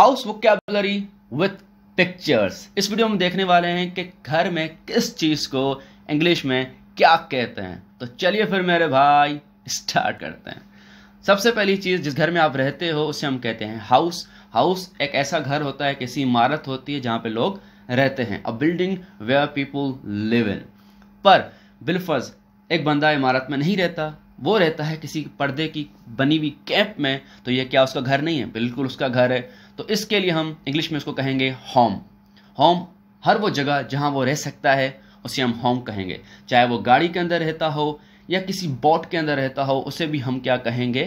house vocabulary with pictures इस video में देखने वाले हैं कि घर में किस चीज़ को इंग्लिश में क्या कहते हैं तो चलिए फिर मेरे भाई स्टार्ट करते हैं सबसे पहली चीज़ जिस घर में आप रहते हो उसे हम कहते हैं हाउस हाउस एक ऐसा घर होता है किसी इमारत होती है जहां पे लोग रहते हैं a building where people live in पर बिलफर्ज एक बंदा इमारत में नहीं रहता वो रहता है किसी पर्दे की बनी हुई कैंप में तो ये क्या उसका घर नहीं है बिल्कुल उसका घर है तो इसके लिए हम इंग्लिश में उसको कहेंगे होम होम हर वो जगह जहाँ वो रह सकता है उसे हम होम कहेंगे चाहे वो गाड़ी के अंदर रहता हो या किसी बोट के अंदर रहता हो उसे भी हम क्या कहेंगे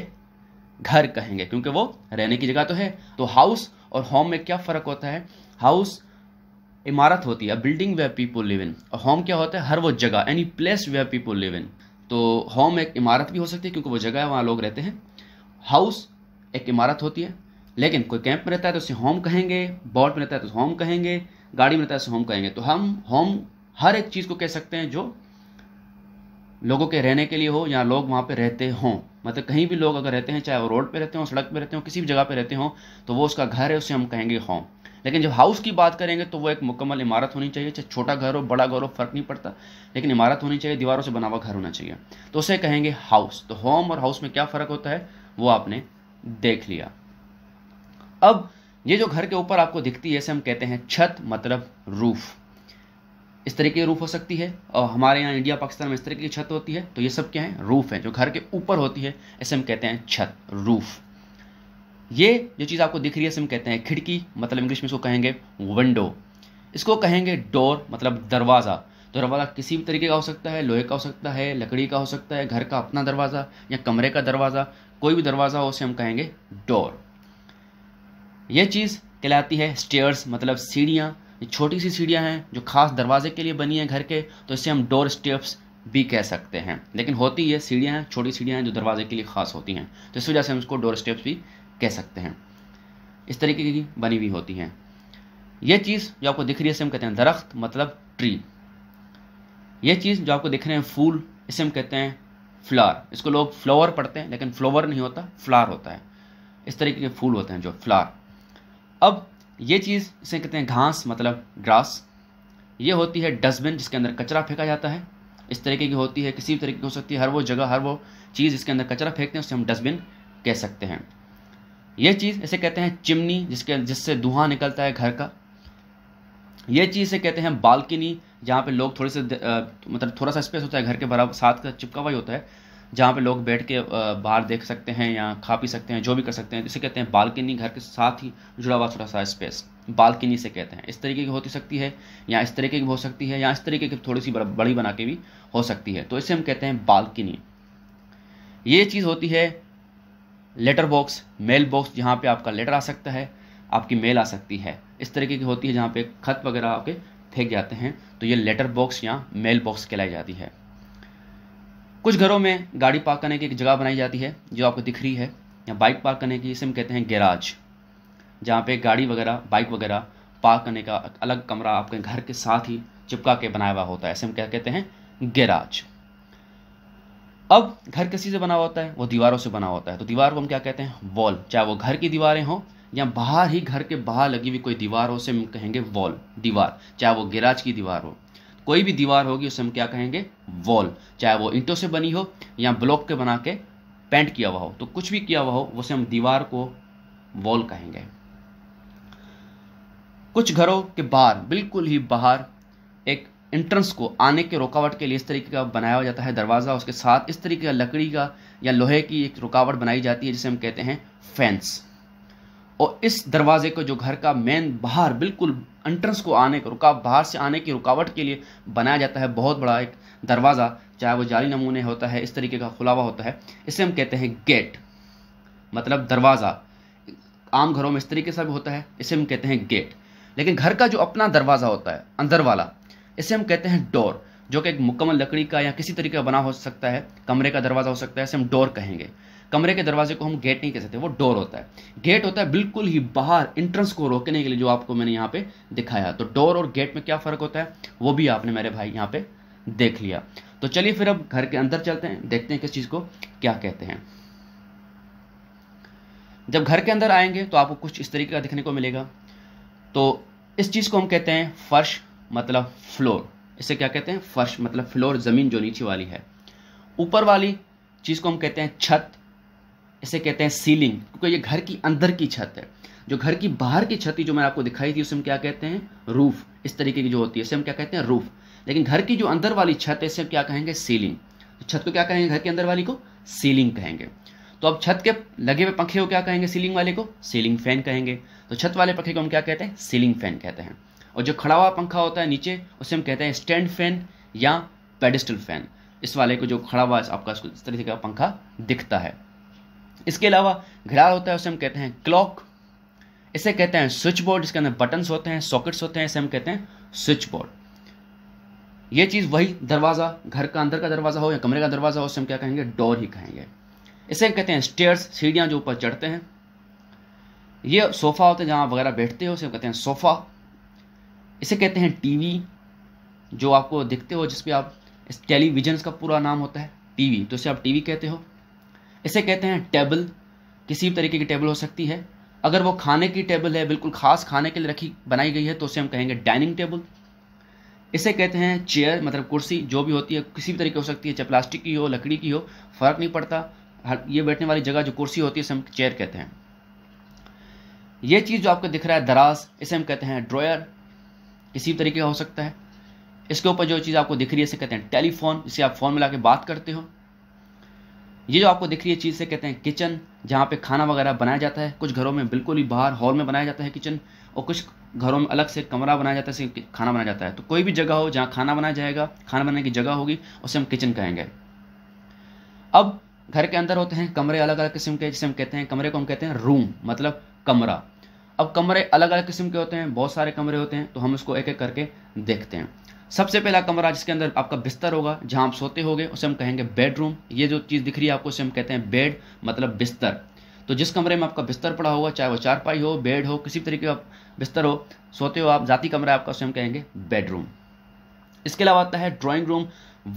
घर कहेंगे क्योंकि वो रहने की जगह तो है तो हाउस और होम में क्या फ़र्क होता है हाउस इमारत होती है building where people live in और होम क्या होता है हर वो जगह any place where people live in तो होम एक इमारत भी हो सकती है क्योंकि वो जगह है वहाँ लोग रहते हैं हाउस एक इमारत होती है लेकिन कोई कैंप में रहता है तो उसे होम कहेंगे बॉट में रहता है तो होम कहेंगे गाड़ी में रहता है तो उसे होम कहेंगे तो हम होम हर एक चीज़ को कह सकते हैं जो लोगों के रहने के लिए हो या लोग वहाँ पे रहते हों मतलब कहीं भी लोग अगर रहते हैं चाहे वो रोड पर रहते हों सड़क पर रहते हों किसी भी जगह पर रहते हों तो वो उसका घर है उसे हम कहेंगे होम लेकिन जब हाउस की बात करेंगे तो वो एक मुकम्मल इमारत होनी चाहिए चाहे छोटा घर हो बड़ा घर हो फर्क नहीं पड़ता लेकिन इमारत होनी चाहिए दीवारों से बना हुआ घर होना चाहिए तो उसे कहेंगे हाउस तो होम और हाउस में क्या फ़र्क होता है वो आपने देख लिया अब ये जो घर के ऊपर आपको दिखती है इसे हम कहते हैं छत मतलब रूफ इस तरीके की रूफ हो सकती है और हमारे यहाँ इंडिया पाकिस्तान में इस तरीके की छत होती है तो ये सब क्या है रूफ है जो घर के ऊपर होती है इसे हम कहते हैं छत रूफ ये जो चीज़ आपको दिख रही है इसे हम कहते हैं खिड़की मतलब इंग्लिश में इसको कहेंगे विंडो इसको कहेंगे डोर मतलब दरवाज़ा तो दरवाज़ा किसी भी तरीके का हो सकता है लोहे का हो सकता है लकड़ी का हो सकता है घर का अपना दरवाज़ा या कमरे का दरवाज़ा कोई भी दरवाज़ा हो उसे हम कहेंगे डोर यह चीज़ कहलाती है स्टेयर्स मतलब सीढ़ियाँ छोटी सी सीढ़ियाँ हैं जो खास दरवाजे के लिए बनी है घर के तो इसे हम डोर स्टेप्स भी कह सकते हैं लेकिन होती ये सीढ़ियाँ हैं छोटी सीढ़ियाँ हैं जो दरवाजे के लिए खास होती हैं तो इस वजह से हम इसको डोर स्टेप्स भी कह सकते हैं इस तरीके की बनी हुई होती हैं यह चीज़ जो आपको दिख रही है इसे हम कहते हैं दरख्त मतलब ट्री यह चीज़ जो आपको दिख रहे हैं फूल इसे हम कहते हैं फ्लार इसको लोग फ्लावर पढ़ते हैं लेकिन फ्लावर नहीं होता फ्लार होता है इस तरीके के फूल होते हैं जो फ्लार अब ये चीज़ इसे कहते हैं घास मतलब ग्रास ये होती है डस्टबिन जिसके अंदर कचरा फेंका जाता है इस तरीके की होती है किसी भी तरीके की हो सकती है हर वो जगह हर वो चीज़ इसके अंदर कचरा फेंकते हैं उसे हम डस्टबिन कह सकते हैं ये चीज़ इसे कहते हैं चिमनी जिसके जिससे धुआं निकलता है घर का ये चीज़ इसे कहते हैं बालकनी जहाँ पे लोग थोड़े से मतलब थोड़ा सा स्पेस होता है घर के बराबर साथ का चिपका हुआ होता है जहाँ पे लोग बैठ के बाहर देख सकते हैं या खा पी सकते हैं जो भी कर सकते हैं इसे कहते हैं बालकनी घर के साथ ही जुड़ा हुआ छोटा सा स्पेस बालकनी से कहते हैं इस तरीके की होती सकती है या इस तरीके की हो सकती है या इस तरीके की थोड़ी सी बड़ी बना के भी हो सकती है तो इसे हम कहते हैं बालकनी ये चीज़ होती है लेटर बॉक्स मेल बॉक्स जहाँ पे आपका लेटर आ सकता है आपकी मेल आ सकती है इस तरीके की होती है जहाँ पे खत वगैरह आपके फेंक जाते हैं तो ये लेटर बॉक्स या मेल बॉक्स कहलाई जाती है कुछ घरों में गाड़ी पार्क करने की एक जगह बनाई जाती है जो आपको दिख रही है या बाइक पार्क करने की इसे हम कहते हैं गैराज जहाँ पे गाड़ी वगैरह बाइक वगैरह पार्क करने का अलग कमरा आपके घर के साथ ही चिपका के बनाया हुआ होता है ऐसे हम क्या कहते हैं गैराज अब घर किसी से बना होता है वो दीवारों से बना होता है तो दीवार को हम क्या कहते हैं वॉल चाहे वो घर की दीवारें हों या बाहर ही घर के बाहर लगी हुई कोई दीवार हो उसे हम कहेंगे वॉल दीवार चाहे वो गैराज की दीवार हो कोई भी दीवार होगी उसे हम क्या कहेंगे वॉल चाहे वो ईंटों से बनी हो या ब्लॉक के बना के पेंट किया हुआ हो तो कुछ भी किया हुआ हो उसे हम दीवार को वॉल कहेंगे कुछ घरों के बाहर बिल्कुल ही बाहर एक एंट्रेंस को आने के रुकावट के लिए इस तरीके का बनाया जाता है दरवाज़ा उसके साथ इस तरीके का लकड़ी का या लोहे की एक रुकावट बनाई जाती है जिसे हम कहते हैं फेंस और इस दरवाजे को जो घर का मेन बाहर बिल्कुल एंट्रेंस को आने को रुका बाहर से आने की रुकावट के लिए बनाया जाता है बहुत बड़ा एक दरवाज़ा चाहे वो जाली नमूने होता है इस तरीके का खुलावा होता है इसे हम कहते हैं गेट मतलब दरवाज़ा आम घरों में इस तरीके से भी होता है इसे हम कहते हैं गेट लेकिन घर का जो अपना दरवाज़ा होता है अंदर वाला इसे हम कहते हैं डोर जो कि एक मुकम्मल लकड़ी का या किसी तरीके का बना हो सकता है कमरे का दरवाज़ा हो सकता है इसे हम डोर कहेंगे कमरे के दरवाजे को हम गेट नहीं कह सकते वो डोर होता है गेट होता है बिल्कुल ही बाहर इंट्रेंस को रोकने के लिए जो आपको मैंने यहाँ पे दिखाया तो डोर और गेट में क्या फ़र्क होता है वो भी आपने मेरे भाई यहाँ पे देख लिया तो चलिए फिर अब घर के अंदर चलते हैं देखते हैं किस चीज़ को क्या कहते हैं जब घर के अंदर आएंगे तो आपको कुछ इस तरीके का दिखने को मिलेगा तो इस चीज़ को हम कहते हैं फर्श मतलब फ्लोर इसे क्या कहते हैं फर्श मतलब फ्लोर ज़मीन जो नीचे वाली है ऊपर वाली चीज़ को हम कहते हैं छत इसे कहते हैं सीलिंग क्योंकि ये घर की अंदर की छत है जो घर की बाहर की छत जो मैंने आपको दिखाई थी उसे हम क्या कहते हैं रूफ इस तरीके की जो होती है इसे हम क्या कहते हैं रूफ लेकिन घर की जो अंदर वाली छत है इसे हम क्या कहेंगे सीलिंग तो छत को क्या कहेंगे घर के अंदर वाली को सीलिंग कहेंगे तो अब छत के लगे हुए पंखे को क्या कहेंगे सीलिंग वाले को सीलिंग फैन कहेंगे तो छत वाले पंखे को हम क्या कहते हैं सीलिंग फैन कहते हैं और जो खड़ा हुआ पंखा होता है नीचे उसे हम कहते हैं स्टैंड फैन या पेडिस्टल फैन इस वाले को जो खड़ा हुआ आपका इस तरीके का पंखा दिखता है इसके अलावा घड़ाल होता है उसे हम कहते हैं क्लॉक इसे कहते हैं स्विच बोर्ड इसके अंदर बटन्स होते हैं सॉकेट्स होते हैं इसे हम कहते हैं स्विच बोर्ड ये चीज़ वही दरवाज़ा घर का अंदर का दरवाज़ा हो या कमरे का दरवाज़ा हो उसे हम क्या कहेंगे डोर ही कहेंगे इसे हम कहते हैं स्टेयर्स सीढ़ियाँ जो ऊपर चढ़ते हैं ये सोफ़ा होते हैं जहाँ वगैरह बैठते हो उसे हम कहते हैं सोफ़ा इसे कहते हैं टीवी जो आपको दिखते हो जिसपे आप इस टेलीविजन का पूरा नाम होता है टीवी तो इसे आप टीवी कहते हो इसे कहते हैं टेबल किसी भी तरीके की टेबल हो सकती है अगर वो खाने की टेबल है बिल्कुल खास खाने के लिए रखी बनाई गई है तो उसे हम कहेंगे डाइनिंग टेबल इसे कहते हैं चेयर मतलब कुर्सी जो भी होती है किसी भी तरीके हो सकती है चाहे प्लास्टिक की हो लकड़ी की हो फर्क नहीं पड़ता हर ये बैठने वाली जगह जो कुर्सी होती है इसे हम चेयर कहते हैं ये चीज़ जो आपको दिख रहा है दराज इसे हम कहते हैं ड्रॉयर किसी भी तरीके का हो सकता है इसके ऊपर जो चीज़ आपको दिख रही है इसे कहते हैं टेलीफोन इसे आप फ़ोन मिला के बात करते हो ये जो आपको दिख रही है चीज़ से कहते हैं किचन जहाँ पे खाना वगैरह बनाया जाता है कुछ घरों में बिल्कुल ही बाहर हॉल में बनाया जाता है किचन और कुछ घरों में अलग से कमरा बनाया जाता है खाना बनाया जाता है तो कोई भी जगह हो जहाँ खाना बनाया जाएगा खाना बनाने की जगह होगी उसे हम किचन कहेंगे अब घर के अंदर होते हैं कमरे अलग अलग किस्म के जिसे हम कहते हैं कमरे को हम कहते हैं रूम मतलब कमरा अब कमरे अलग अलग किस्म के होते हैं बहुत सारे कमरे होते हैं तो हम उसको एक एक करके देखते हैं सबसे पहला कमरा जिसके अंदर आपका बिस्तर होगा जहां आप सोते होगे उसे हम कहेंगे बेडरूम ये जो चीज़ दिख रही है आपको उसे हम कहते हैं बेड मतलब बिस्तर तो जिस कमरे में आपका बिस्तर पड़ा होगा चाहे वो चारपाई हो बेड हो किसी भी तरीके का बिस्तर हो सोते हो आप जाती कमरा आपका उसे हम कहेंगे बेडरूम इसके अलावा आता है ड्राइंग रूम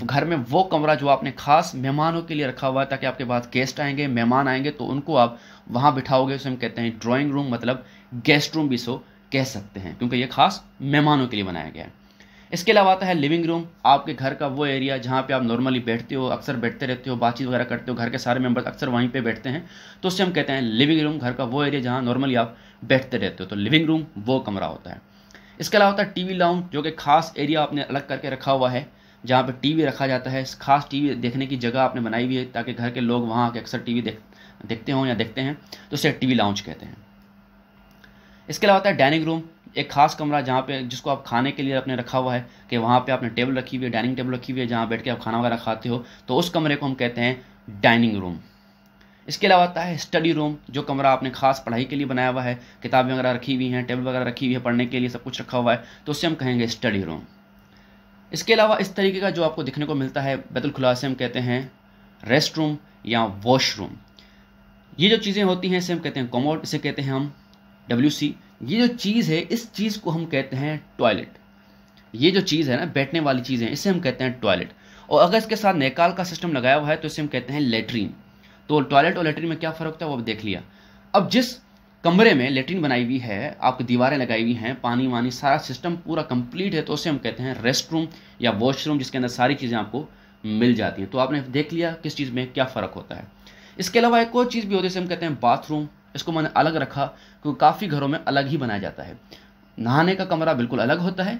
घर में वो कमरा जो आपने खास मेहमानों के लिए रखा हुआ है ताकि आपके पास गेस्ट आएंगे मेहमान आएंगे तो उनको आप वहां बिठाओगे उसे हम कहते हैं ड्राइंग रूम मतलब गेस्ट रूम भी सो कह सकते हैं क्योंकि ये खास मेहमानों के लिए बनाया गया है इसके अलावा आता है लिविंग रूम आपके घर का वो एरिया जहाँ पे आप नॉर्मली बैठते हो अक्सर बैठते रहते हो बातचीत वगैरह करते हो घर के सारे मेंबर्स अक्सर वहीं पे बैठते हैं तो उससे हम कहते हैं लिविंग रूम घर का वो एरिया जहाँ नॉर्मली आप बैठते रहते हो तो लिविंग रूम वो कमरा होता है इसके अलावा होता है टी लाउंज जो कि खास एरिया आपने अलग करके रखा हुआ है जहाँ पर टी रखा जाता है खास टी देखने की जगह आपने बनाई हुई है ताकि घर के लोग वहाँ आके अक्सर टी देख देखते हों या देखते हैं तो उसे टी लाउंज कहते हैं इसके अलावा होता है डाइनिंग रूम एक खास कमरा जहाँ पे जिसको आप खाने के लिए अपने रखा हुआ है कि वहाँ पे आपने टेबल रखी हुई है डाइनिंग टेबल रखी हुई है जहाँ बैठ के आप खाना वगैरह खाते हो तो उस कमरे को हम कहते हैं डाइनिंग रूम इसके अलावा आता है स्टडी रूम जो कमरा आपने खास पढ़ाई के लिए बनाया हुआ है किताबें वगैरह रखी हुई हैं टेबल वगैरह रखी हुई है पढ़ने के लिए सब कुछ रखा हुआ है तो उससे हम कहेंगे स्टडी रूम इसके अलावा इस तरीके का जो आपको दिखने को मिलता है खुला से हम कहते हैं रेस्ट रूम या वॉशरूम ये जो चीज़ें होती हैं इसे हम कहते हैं कॉमोड इसे कहते हैं हम डब्ल्यू सी ये जो चीज़ है इस चीज़ को हम कहते हैं टॉयलेट ये जो चीज़ है ना बैठने वाली चीज़ है इसे हम कहते हैं टॉयलेट और अगर इसके साथ नेकाल का सिस्टम लगाया हुआ है तो इसे हम कहते हैं लेटरिन तो टॉयलेट और लेटरिन में क्या फ़र्क था वो अब देख लिया अब जिस कमरे में लेटरिन बनाई हुई है आपकी दीवारें लगाई हुई हैं पानी वानी सारा सिस्टम पूरा कंप्लीट है तो उसे हम कहते हैं रेस्ट रूम या वॉशरूम जिसके अंदर सारी चीज़ें आपको मिल जाती हैं तो आपने देख लिया किस चीज़ में क्या फ़र्क होता है इसके अलावा एक और चीज़ भी होती है हम कहते हैं बाथरूम इसको मैंने अलग रखा क्योंकि काफ़ी घरों में अलग ही बनाया जाता है नहाने का कमरा बिल्कुल अलग होता है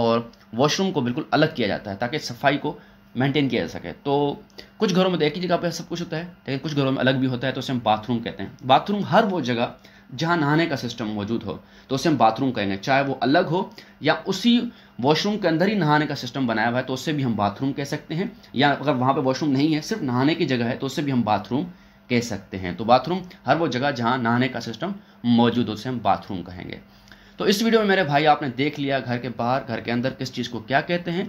और वॉशरूम को बिल्कुल अलग किया जाता है ताकि सफाई को मेंटेन किया जा सके तो कुछ घरों में तो एक ही जगह पर सब कुछ होता है लेकिन कुछ घरों में अलग भी होता है तो उसे हम बाथरूम कहते हैं बाथरूम हर वो जगह जहाँ नहाने का सिस्टम मौजूद हो तो उसे हम बाथरूम कहेंगे चाहे वो अलग हो या उसी वॉशरूम के अंदर ही नहाने का सिस्टम बनाया हुआ है तो उससे भी हम बाथरूम कह सकते हैं या अगर वहाँ पर वॉशरूम नहीं है सिर्फ नहाने की जगह है तो उससे भी हम बाथरूम कह सकते हैं तो बाथरूम हर वो जगह जहाँ नहाने का सिस्टम मौजूद हो उसे हम बाथरूम कहेंगे तो इस वीडियो में मेरे भाई आपने देख लिया घर के बाहर घर के अंदर किस चीज़ को क्या कहते हैं